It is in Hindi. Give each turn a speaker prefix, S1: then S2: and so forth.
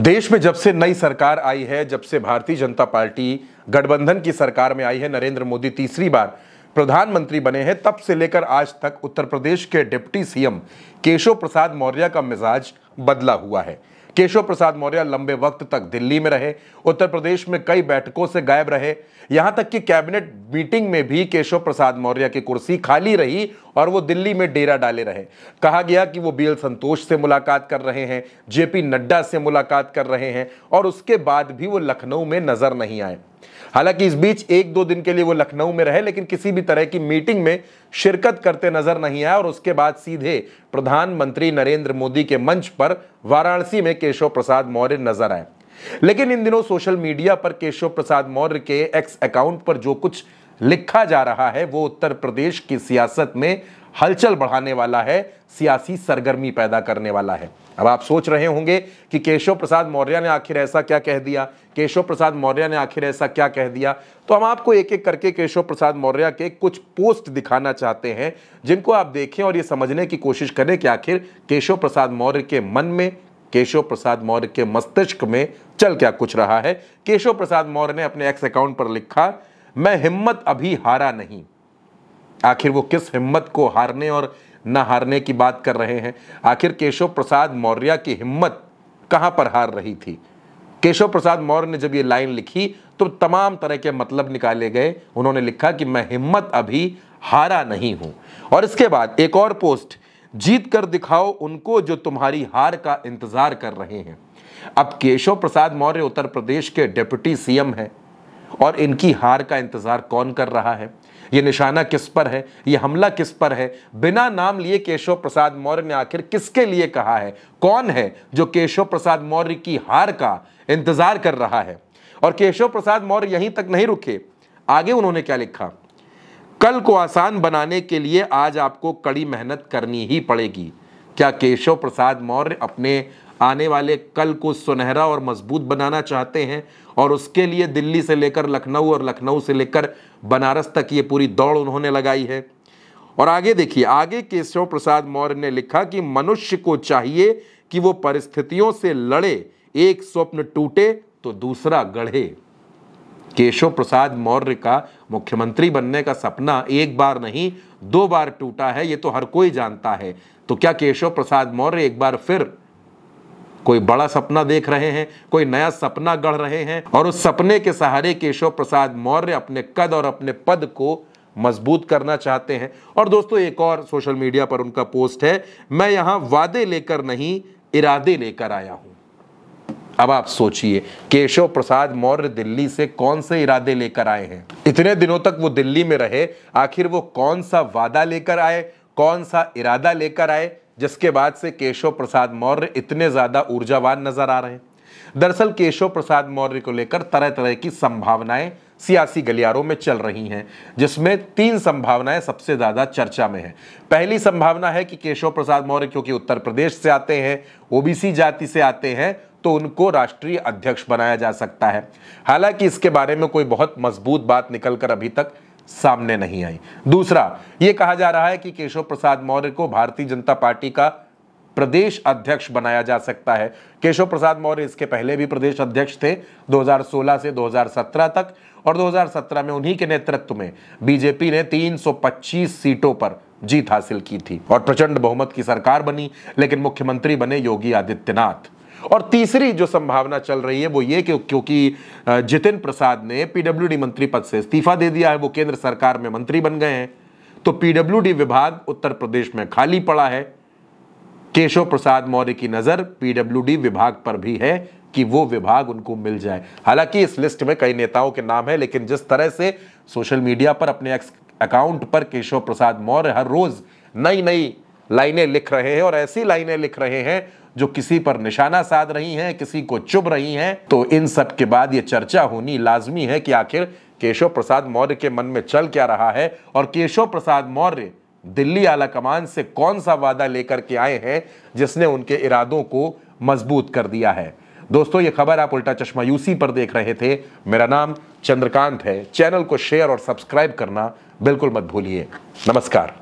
S1: देश में जब से नई सरकार आई है जब से भारतीय जनता पार्टी गठबंधन की सरकार में आई है नरेंद्र मोदी तीसरी बार प्रधानमंत्री बने हैं तब से लेकर आज तक उत्तर प्रदेश के डिप्टी सीएम केशव प्रसाद मौर्य का मिजाज बदला हुआ है केशव प्रसाद मौर्य लंबे वक्त तक दिल्ली में रहे उत्तर प्रदेश में कई बैठकों से गायब रहे यहां तक कि कैबिनेट मीटिंग में भी केशव प्रसाद मौर्य की कुर्सी खाली रही और वो दिल्ली में डेरा डाले रहे कहा गया कि वो बीएल संतोष से मुलाकात कर रहे हैं जेपी नड्डा से मुलाकात कर रहे हैं और उसके बाद भी वो लखनऊ में नजर नहीं आए हालांकि इस बीच एक दो दिन के लिए वो लखनऊ में रहे लेकिन किसी भी तरह की मीटिंग में शिरकत करते नजर नहीं आए और उसके बाद सीधे प्रधानमंत्री नरेंद्र मोदी के मंच पर वाराणसी में केशव प्रसाद मौर्य नजर आए लेकिन इन दिनों सोशल मीडिया पर केशव प्रसाद मौर्य के एक्स अकाउंट पर जो कुछ लिखा जा रहा है वो उत्तर प्रदेश की सियासत में हलचल बढ़ाने वाला है सियासी सरगर्मी पैदा करने वाला है अब आप सोच रहे होंगे कि केशव प्रसाद मौर्य ने आखिर ऐसा क्या कह दिया केशव प्रसाद मौर्य ने आखिर ऐसा क्या कह दिया तो हम आपको एक एक करके केशव प्रसाद मौर्य के कुछ पोस्ट दिखाना चाहते हैं जिनको आप देखें और ये समझने की कोशिश करें कि आखिर केशव प्रसाद मौर्य के मन में केशव प्रसाद मौर्य के मस्तिष्क में चल क्या कुछ रहा है केशव प्रसाद मौर्य ने अपने एक्स अकाउंट पर लिखा मैं हिम्मत अभी हारा नहीं आखिर वो किस हिम्मत को हारने और न हारने की बात कर रहे हैं आखिर केशव प्रसाद मौर्य की हिम्मत कहाँ पर हार रही थी केशव प्रसाद मौर्य ने जब ये लाइन लिखी तो तमाम तरह के मतलब निकाले गए उन्होंने लिखा कि मैं हिम्मत अभी हारा नहीं हूं और इसके बाद एक और पोस्ट जीत कर दिखाओ उनको जो तुम्हारी हार का इंतज़ार कर रहे हैं अब केशव प्रसाद मौर्य उत्तर प्रदेश के डिप्टी सीएम हैं और इनकी हार का इंतज़ार कौन कर रहा है ये निशाना किस पर है ये हमला किस पर है बिना नाम लिए केशव प्रसाद मौर्य ने आखिर किसके लिए कहा है कौन है जो केशव प्रसाद मौर्य की हार का इंतज़ार कर रहा है और केशव प्रसाद मौर्य यहीं तक नहीं रुके आगे उन्होंने क्या लिखा कल को आसान बनाने के लिए आज आपको कड़ी मेहनत करनी ही पड़ेगी क्या केशव प्रसाद मौर्य अपने आने वाले कल को सुनहरा और मजबूत बनाना चाहते हैं और उसके लिए दिल्ली से लेकर लखनऊ और लखनऊ से लेकर बनारस तक ये पूरी दौड़ उन्होंने लगाई है और आगे देखिए आगे केशव प्रसाद मौर्य ने लिखा कि मनुष्य को चाहिए कि वो परिस्थितियों से लड़े एक स्वप्न टूटे तो दूसरा गढ़े केशव प्रसाद मौर्य का मुख्यमंत्री बनने का सपना एक बार नहीं दो बार टूटा है ये तो हर कोई जानता है तो क्या केशव प्रसाद मौर्य एक बार फिर कोई बड़ा सपना देख रहे हैं कोई नया सपना गढ़ रहे हैं और उस सपने के सहारे केशव प्रसाद मौर्य अपने कद और अपने पद को मजबूत करना चाहते हैं और दोस्तों एक और सोशल मीडिया पर उनका पोस्ट है मैं यहां वादे लेकर नहीं इरादे लेकर आया हूं अब आप सोचिए केशव प्रसाद मौर्य दिल्ली से कौन से इरादे लेकर आए हैं इतने दिनों तक वो दिल्ली में रहे आखिर वो कौन सा वादा लेकर आए कौन सा इरादा लेकर आए जिसके बाद से केशव प्रसाद मौर्य इतने ज़्यादा ऊर्जावान नज़र आ रहे हैं दरअसल केशव प्रसाद मौर्य को लेकर तरह तरह की संभावनाएं सियासी गलियारों में चल रही हैं जिसमें तीन संभावनाएं सबसे ज़्यादा चर्चा में हैं पहली संभावना है कि केशव प्रसाद मौर्य क्योंकि उत्तर प्रदेश से आते हैं ओबीसी जाति से आते हैं तो उनको राष्ट्रीय अध्यक्ष बनाया जा सकता है हालांकि इसके बारे में कोई बहुत मजबूत बात निकलकर अभी तक सामने नहीं आई दूसरा यह कहा जा रहा है कि केशव प्रसाद मौर्य को भारतीय जनता पार्टी का प्रदेश अध्यक्ष बनाया जा सकता है केशव प्रसाद मौर्य इसके पहले भी प्रदेश अध्यक्ष थे 2016 से 2017 तक और 2017 में उन्हीं के नेतृत्व में बीजेपी ने 325 सीटों पर जीत हासिल की थी और प्रचंड बहुमत की सरकार बनी लेकिन मुख्यमंत्री बने योगी आदित्यनाथ और तीसरी जो संभावना चल रही है वो ये कि क्योंकि जितिन प्रसाद ने पीडब्ल्यूडी मंत्री पद से इस्तीफा दे दिया है वो केंद्र सरकार में मंत्री बन गए हैं तो पीडब्ल्यूडी विभाग उत्तर प्रदेश में खाली पड़ा है केशव प्रसाद मौर्य की नजर पीडब्ल्यूडी विभाग पर भी है कि वो विभाग उनको मिल जाए हालांकि इस लिस्ट में कई नेताओं के नाम है लेकिन जिस तरह से सोशल मीडिया पर अपने अकाउंट पर केशव प्रसाद मौर्य हर रोज नई नई लाइनें लिख रहे हैं और ऐसी लाइनें लिख रहे हैं जो किसी पर निशाना साध रही हैं किसी को चुभ रही हैं तो इन सब के बाद ये चर्चा होनी लाजमी है कि आखिर केशव प्रसाद मौर्य के मन में चल क्या रहा है और केशव प्रसाद मौर्य दिल्ली आला कमान से कौन सा वादा लेकर के आए हैं जिसने उनके इरादों को मजबूत कर दिया है दोस्तों ये खबर आप उल्टा चश्मा यूसी पर देख रहे थे मेरा नाम चंद्रकांत है चैनल को शेयर और सब्सक्राइब करना बिल्कुल मत भूलिए नमस्कार